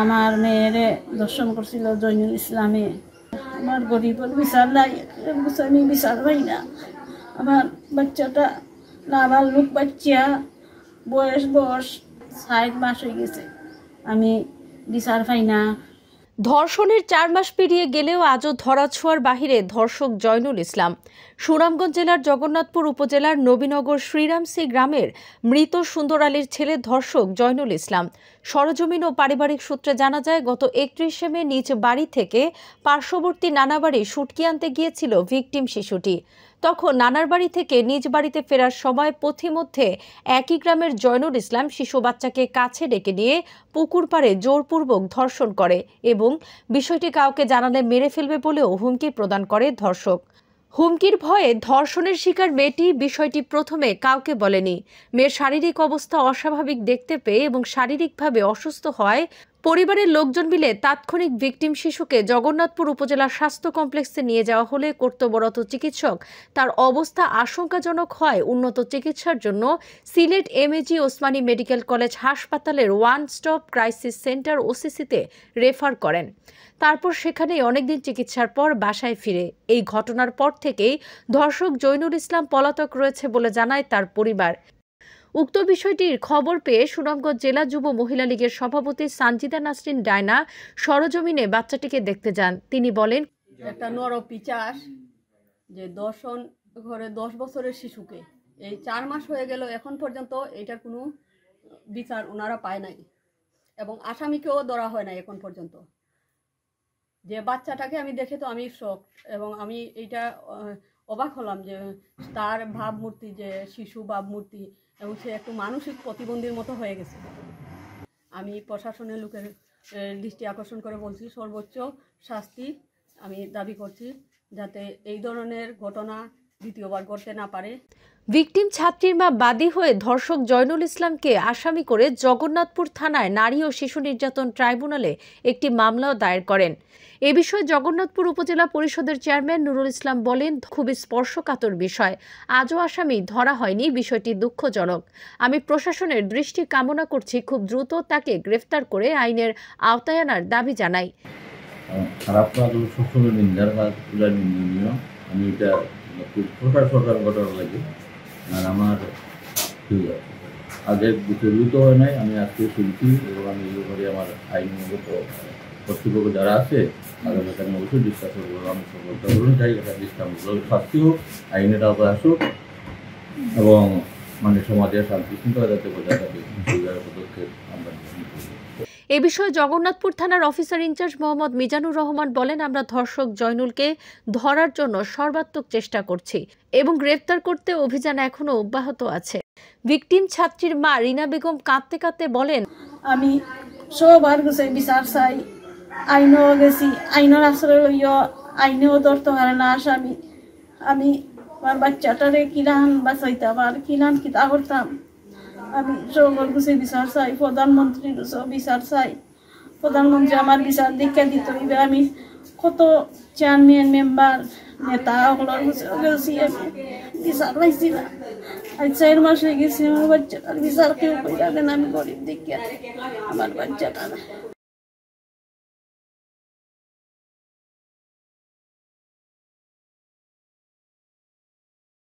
আমার মেয়েরে দর্শন করছিল জৈনুল ইসলামে আমার গরিবের বিচার নাই আমি বিচার পাই না আমার বাচ্চাটা লাভার লোক বাচ্চা বয়স বয়স ষাট মাস হয়ে গেছে আমি বিচার পাই না ধর্ষণের চার মাস পেরিয়ে গেলেও আজও ধরাছোঁয়ার বাহিরে ধর্ষক জয়নুল ইসলাম সুনামগঞ্জ জেলার জগন্নাথপুর উপজেলার নবীনগর শ্রীরামসি গ্রামের মৃত সুন্দর আলীর ছেলে ধর্ষক জয়নুল ইসলাম সরজমিন ও পারিবারিক সূত্রে জানা যায় গত একত্রিশে মে নিজ বাড়ি থেকে পার্শ্ববর্তী নানাবাড়ি সুটকি আনতে গিয়েছিল ভিকটিম শিশুটি তখন নানার বাড়ি থেকে নিজ বাড়িতে ফেরার সময় পথিমধ্যে একই গ্রামের জয়নুল ইসলাম শিশু বাচ্চাকে কাছে ডেকে নিয়ে পুকুর পাড়ে জোরপূর্বক ধর্ষণ করে এবং এবং বিষয়টি কাউকে জানালে মেরে ফেলবে বলেও হুমকি প্রদান করে ধর্ষক হুমকির ভয়ে ধর্ষণের শিকার মেয়েটি বিষয়টি প্রথমে কাউকে বলেনি মেয়ের শারীরিক অবস্থা অস্বাভাবিক দেখতে পেয়ে এবং শারীরিকভাবে অসুস্থ হয় পরিবারের লোকজন মিলে তাৎক্ষণিক ভিকটিম শিশুকে জগন্নাথপুর উপজেলার স্বাস্থ্য কমপ্লেক্সে নিয়ে যাওয়া হলে কর্তব্যরত চিকিৎসক তার অবস্থা আশঙ্কাজনক হয় উন্নত চিকিৎসার জন্য Sylhet A G Osmani medical college হাসপাতালের ওয়ান স্টপ ক্রাইসিস সেন্টার ওসিসিতে রেফার করেন তারপর সেখানেই অনেকদিন চিকিৎসার পর বাসায় ফিরে এই ঘটনার পর থেকেই ধর্ষক জৈনুল ইসলাম পলাতক রয়েছে বলে জানায় তার পরিবার উক্ত বিষয়টির খবর পেয়ে সুনামগঞ্জ জেলা যুব মহিলা লীগের সভাপতি সানজিদা নাসরিন ডায়না সরজমিনে বাচ্চাটিকে দেখতে যান তিনি বলেন একটা নর পিচাস যে দর্শন ঘরে দশ বছরের শিশুকে এই চার মাস হয়ে গেল এখন পর্যন্ত এটার কোনো বিচার ওনারা পায় নাই এবং আসামিকেও ধরা হয় না এখন পর্যন্ত যে বাচ্চাটাকে আমি দেখে তো আমি শখ এবং আমি এইটা অবাক হলাম যে তার ভাবমূর্তি যে শিশু ভাবমূর্তি এবং সে একটু মানসিক প্রতিবন্ধীর মতো হয়ে গেছে আমি প্রশাসনের লোকের দৃষ্টি আকর্ষণ করে বলছি সর্বোচ্চ শাস্তি আমি দাবি করছি যাতে এই ধরনের ঘটনা দ্বিতীয়বার করতে না পারে ভিকটিম ছাত্রীর মা বাদী হয়ে ধর্ষক জয়নুল ইসলামকে আসামি করে জগন্নাথপুর থানায় নারী ও শিশু নির্যাতন ট্রাইব্যুনালে একটি মামলাও দায়ের করেন এ বিষয়ে জগন্নাথপুর উপজেলা পরিষদের চেয়ারম্যান নুরুল ইসলাম বলেন খুবই স্পর্শকাতর বিষয় আজও আসামি ধরা হয়নি বিষয়টি দুঃখজনক আমি প্রশাসনের দৃষ্টি কামনা করছি খুব দ্রুত তাকে গ্রেফতার করে আইনের আওতায় আনার দাবি জানাই খারাপ আমি এটা একটু ফোরকার ঘটনা লাগে আর আমার আগে তো হয় নাই আমি আজকে শুনছি এবং আমি এই আমার আইনগত কর্তৃপক্ষ যারা আছে তাদের অবশ্যই ডিসকাস করবো আমি সফলতা করুন চাই এটা ডিসকাস শাস্তি হোক আইনের আওতায় আসুক এবং মানে সমাজের শান্তি শৃঙ্খলা যাতে বোঝা যাবে পদক্ষেপ আমরা এ বিষয়ে জগন্নাথপুর থানার অফিসার ইনচার্জ মোহাম্মদ মিজানুর রহমান বলেন আমরা ধর্ষক জয়নুলকে ধরার জন্য সর্বাত্মক চেষ্টা করছি এবং গ্রেফতার করতে অভিযান এখনো অব্যাহত আছে ভিকটিম ছাত্রীর মা রিনা বেগম কাঁদতে কাঁদতে বলেন আমি সবার কাছে বিচার চাই আইনও গেছি আইনের আশ্রয় লইয়া আইনেও ধরতে পারে না আসামি আমি আমার বাচ্চাটারে কিরান বাঁচাইতাম আর কিরান কিতা করতাম আমি সকল কিছু বিচার চাই প্রধানমন্ত্রীর বিচার চাই প্রধানমন্ত্রী আমার বিচার দীক্ষা দিতে হইবে আমি কত চেয়ারম্যান মেম্বার নেতা ওগুলোর গেছি আমি বিচার পাইছি না আজ চার মাস হয়ে গেছি আমার বাচ্চাটার বিচার কেউ কইরা দেন আমি গরিব দেখিয়া আমার বাচ্চাটার